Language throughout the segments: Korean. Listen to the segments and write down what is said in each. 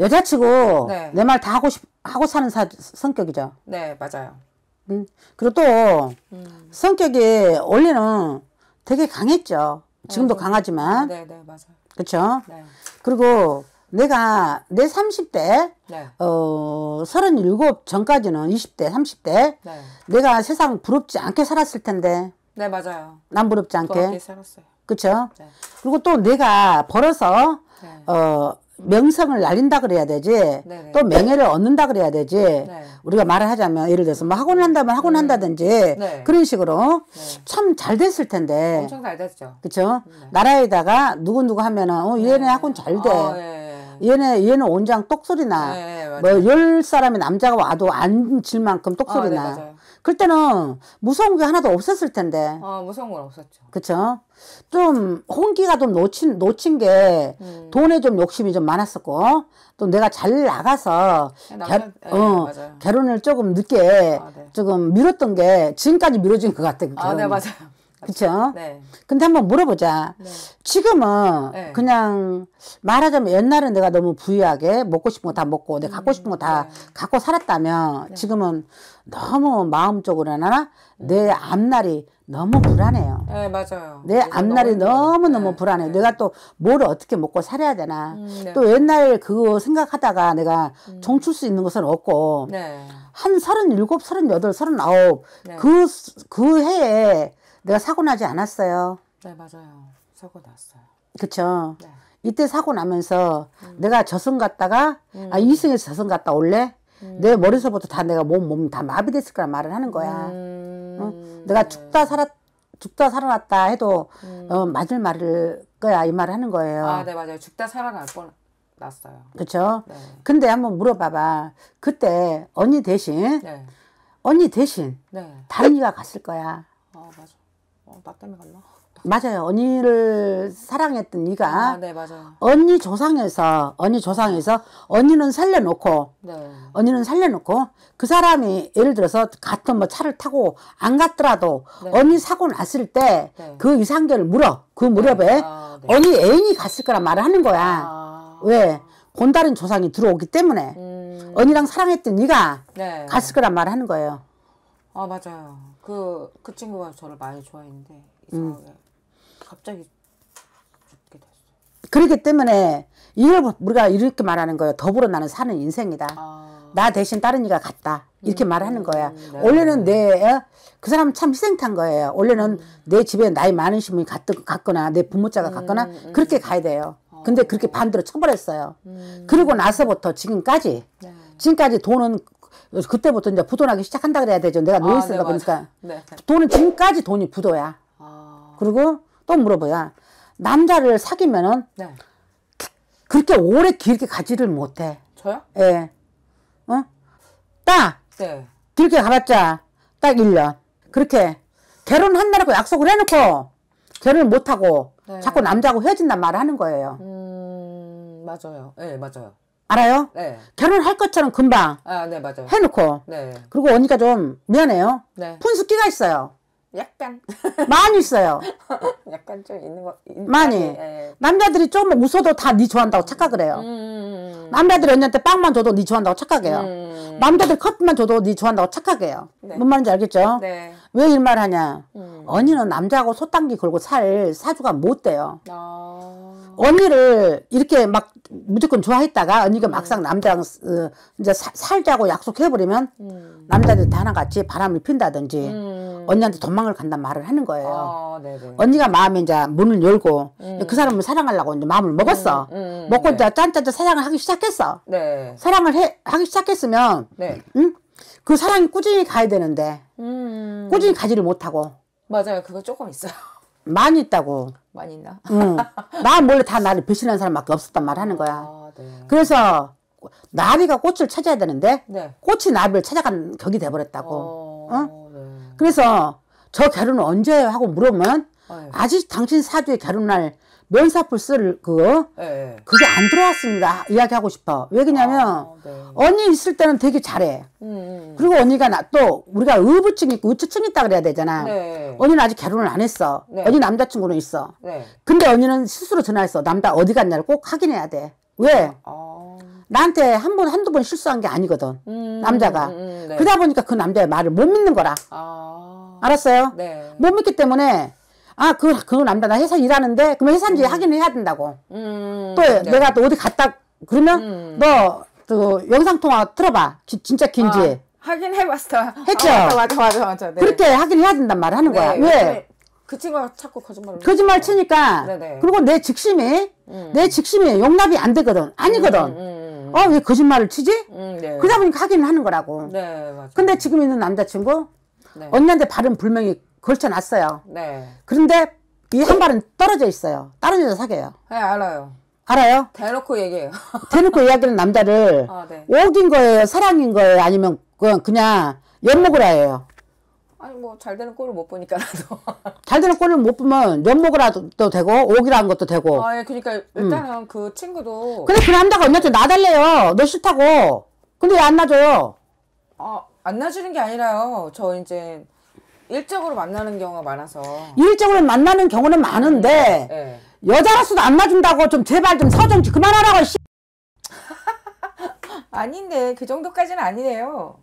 여자치고 네. 내말 다 하고 싶, 하고 사는 사, 성격이죠. 네, 맞아요. 음. 그리고 또 음. 성격이 원래는 되게 강했죠. 지금도 네. 강하지만. 네, 네, 맞아요. 그렇죠. 네. 그리고 내가 내 30대 네. 어 37, 전까지는 20대, 30대 내가 세상 부럽지 않게 살았을 텐데. 네, 맞아요. 난 부럽지 않게. 살았어요. 그렇죠. 그리고 또 내가 벌어서 네. 어 명성을 날린다 그래야 되지 네네. 네. 또 명예를 얻는다 그래야 되지 네. 우리가 말을 하자면 예를 들어서 뭐 학원을 한다면 학원 음. 한다든지 네. 그런 식으로 네. 참잘 됐을 텐데 엄청 잘 됐죠 그쵸 네. 나라에다가 누구누구 하면은 어 네. 얘네 학원 잘돼 어, 아, 예. 얘네 얘는 온장 똑소리나 뭐열 사람의 남자가 와도 안 질 만큼 아, 똑소리나 그때는 무서운 게 하나도 없었을 텐데. 아, 무서운 건 없었죠. 그쵸? 좀, 홍기가 좀 놓친, 놓친 게, 음. 돈에 좀 욕심이 좀 많았었고, 또 내가 잘 나가서, 남편, 개, 예, 네, 어, 맞아요. 결혼을 조금 늦게, 아, 네. 조금 미뤘던 게, 지금까지 미뤄진 것 같아. 요 그 아, 네, 맞아요. 그쵸? 네. 근데 한번 물어보자. 네. 지금은 네. 그냥 말하자면 옛날에 내가 너무 부유하게 먹고 싶은 거 다 먹고 내가 갖고 음, 싶은 거다 네. 갖고 살았다면 네. 지금은 너무 마음적으로 하나 네. 내 앞날이 너무 불안해요. 네, 맞아요. 내 앞날이 너무 너무 네. 불안해요. 내가 또 뭘 어떻게 먹고 살아야 되나. 음, 또 옛날 그거 생각하다가 내가 음. 정출 수 있는 것은 없고 한 서른일곱, 서른여덟, 서른아홉 그, 그 해에 내가 사고 나지 않았어요. 네, 맞아요. 사고 났어요. 그쵸. 네. 이때 사고 나면서 음. 내가 저승 갔다가, 아, 음. 아, 이승에서 저승 갔다 올래? 음. 내 머리서부터 다 내가 몸, 몸 다 마비됐을 거란 말을 하는 거야. 음. 어? 내가 죽다 살았, 죽다 살아났다 해도, 음. 어, 맞을 말을 거야. 이 말을 하는 거예요. 아, 네, 맞아요. 죽다 살아날 뻔. 났어요. 그렇 네. 근데 한번 물어봐봐. 그때 언니 대신 네. 언니 대신 네. 다른 이가 갔을 거야. 아 맞아. 어, 나 때문에 갔나? 맞아요. 언니를 사랑했던 니가 아, 네, 맞아요. 언니 조상에서 언니 조상에서 언니는 살려놓고 네. 언니는 살려놓고 그 사람이 예를 들어서 같은 뭐 차를 타고 안 갔더라도 네. 언니 사고 났을 때그위상결을 네. 물어 그 무렵에 네. 아, 네. 언니 애인이 갔을 거란 말을 하는 거야. 아. 왜? 본다른 조상이 들어오기 때문에 음. 언니랑 사랑했던 니가 갔을 거란 말을 하는 거예요. 아 맞아요. 그, 그 친구가 저를 많이 좋아했는데 이상하게 음. 갑자기 죽게 됐어요. 그렇기 때문에 이걸 우리가 이렇게 말하는 거예요. 더불어 나는 사는 인생이다. 아. 나 대신 다른 이가 같다. 이렇게 음. 말하는 거야. 음, 네. 원래는 내그 어? 사람 참 희생탄 거예요. 원래는 내 집에 나이 많은 신분이 갔거나 내 부모자가 갔거나 음, 음, 음. 그렇게 가야 돼요. 아. 근데 그렇게 반대로 처벌했어요. 그리고 나서부터 지금까지 네. 지금까지 돈은 그때부터 이제 부도나기 시작한다 그래야 되죠. 내가 노예 쓰다 아, 네, 보니까. 그러니까 네, 네. 돈은 지금까지 돈이 부도야. 아. 그리고 또 물어봐야. 남자를 사귀면은 네. 그렇게 오래 길게 가지를 못해. 저요? 예. 어? 딱! 네. 길게 가봤자 딱 1년. 그렇게 결혼한다고 약속을 해놓고 결혼을 못하고 네. 자꾸 남자하고 헤어진단 말을 하는 거예요. 음, 맞아요. 예, 네, 맞아요. 알아요? 네. 결혼할 것처럼 금방 아, 네, 맞아요. 해놓고 네. 그리고 언니가 좀 미안해요. 네. 푼수기가 있어요. 약간 많이 있어요. 약간 좀 있는 거 있- 많이 예, 예. 남자들이 좀 웃어도 다네 좋아한다고 착각을 해요. 음, 음, 음, 남자들이 언니한테 빵만 줘도 네 좋아한다고 착각해요. 음. 남자들 커피만 줘도 네 좋아한다고 착각해요. 네. 뭔 말인지 알겠죠? 네. 왜 이말 하냐? 음. 언니는 남자하고 소당기 걸고 살 사주가 못 돼요. 아. 언니를 이렇게 막 무조건 좋아했다가 언니가 음. 막상 남자랑 어, 이제 사, 살자고 약속해버리면 음. 남자들 다 하나같이 바람을 핀다든지 음. 언니한테 도망을 간단 말을 하는 거예요. 아, 언니가 마음에 이제 문을 열고 음. 그 사람을 사랑하려고 이제 마음을 먹었어. 음, 음, 먹고 네. 이제 짠짠짠 사랑을 하기 시작했어. 네. 사랑을 해, 하기 시작했으면 네. 응? 그 사랑이 꾸준히 가야 되는데 꾸준히 가지를 못하고 맞아요. 그거 조금 있어요. 많이 있다고. 많이 있나? 응. 나 몰래 다 나를 배신한 사람밖에 없었단 말 하는 거야. 아, 네. 그래서 나비가 꽃을 찾아야 되는데 네. 꽃이 나비를 찾아간 격이 돼버렸다고. 어, 어? 네. 그래서 저 결혼은 언제 하고 물으면 아직 당신 사주에 결혼할 면사풀 쓸 그거 네. 예, 예. 그게 안 들어왔습니다. 이야기하고 싶어. 왜그냐면 아, 네. 언니 있을 때는 되게 잘해. 음, 음. 음. 그리고 언니가 나 또 우리가 의부증 있고 우추증 있다 그래야 되잖아. 네. 언니는 아직 결혼을 안 했어. 네. 언니 남자친구는 있어. 네. 근데 언니는 스스로 전화했어. 남자 어디 갔냐를 꼭 확인해야 돼. 왜? 아. 나한테 한 번, 한두 번 실수한 게 아니거든. 음, 음 남자가. 음, 네. 그러다 보니까 그 남자의 말을 못 믿는 거라. 아. 알았어요? 못 믿기 때문에 아, 그, 그건 안다. 나 회사 일하는데, 그러면 회사인지 음. 확인을 해야 된다고. 음, 음 또 네. 내가 또 어디 갔다, 그러면 음. 너, 그, 영상통화 틀어봐. 기, 진짜 긴지. 아, 확인해봤어 했죠? 아, 맞아, 맞아, 맞아. 맞아. 네. 그렇게 확인해야 된단 말을 하는 네, 거야. 왜? 그 친구가 자꾸 거짓말을. 거짓말 치니까. 네네. 네. 그리고 내 직심이, 음. 내 직심이 용납이 안 되거든. 아니거든. 음, 어, 왜 거짓말을 치지? 네. 그러다 보니까 확인 하는 거라고. 네, 맞아. 근데 지금 있는 남자친구, 네. 언니한테 발은 불명이 걸쳐놨어요. 네. 그런데 이 한 발은 떨어져 있어요. 다른 여자 사귀어요. 네, 알아요. 알아요? 대놓고 얘기해요. 대놓고 이야기하는 남자를 아, 네. 옥인 거예요? 사랑인 거예요? 아니면 그냥, 그냥 연목을 해요? 아니 뭐 잘 되는 꼴을 못 보니까라도 잘 되는 꼴을 못 보면 연목이라도 되고 옥이라는 것도 되고 아예 그러니까 일단은 음. 그 친구도 근데 그 남자가 언니한테 나달래요 너 싫다고 근데 왜안 놔줘요 아안 놔주는 게 아니라요 저 이제 일적으로 만나는 경우가 많아서 일적으로 만나는 경우는 많은데 음, 네. 여자로서도 안 맞은다고 좀 제발 좀 서정 좀 그만하라고 씨. 아닌데 그 정도까지는 아니네요.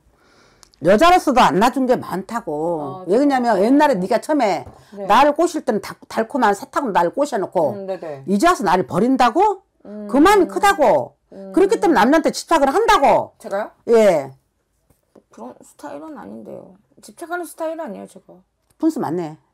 여자로서도 안 놔준 게 많다고. 어, 아, 네. 왜냐면 옛날에 네가 처음에 네. 나를 꼬실 때는 다, 달콤한 사탕으로 나를 꼬셔놓고 음, 네, 네. 이제 와서 나를 버린다고? 음, 그만이 크다고. 음. 그렇기 때문에 남자한테 집착을 한다고. 제가요? 예. 그런 스타일은 아닌데요. 집착하는 스타일 아니에요, 제가. 폰수 맞네.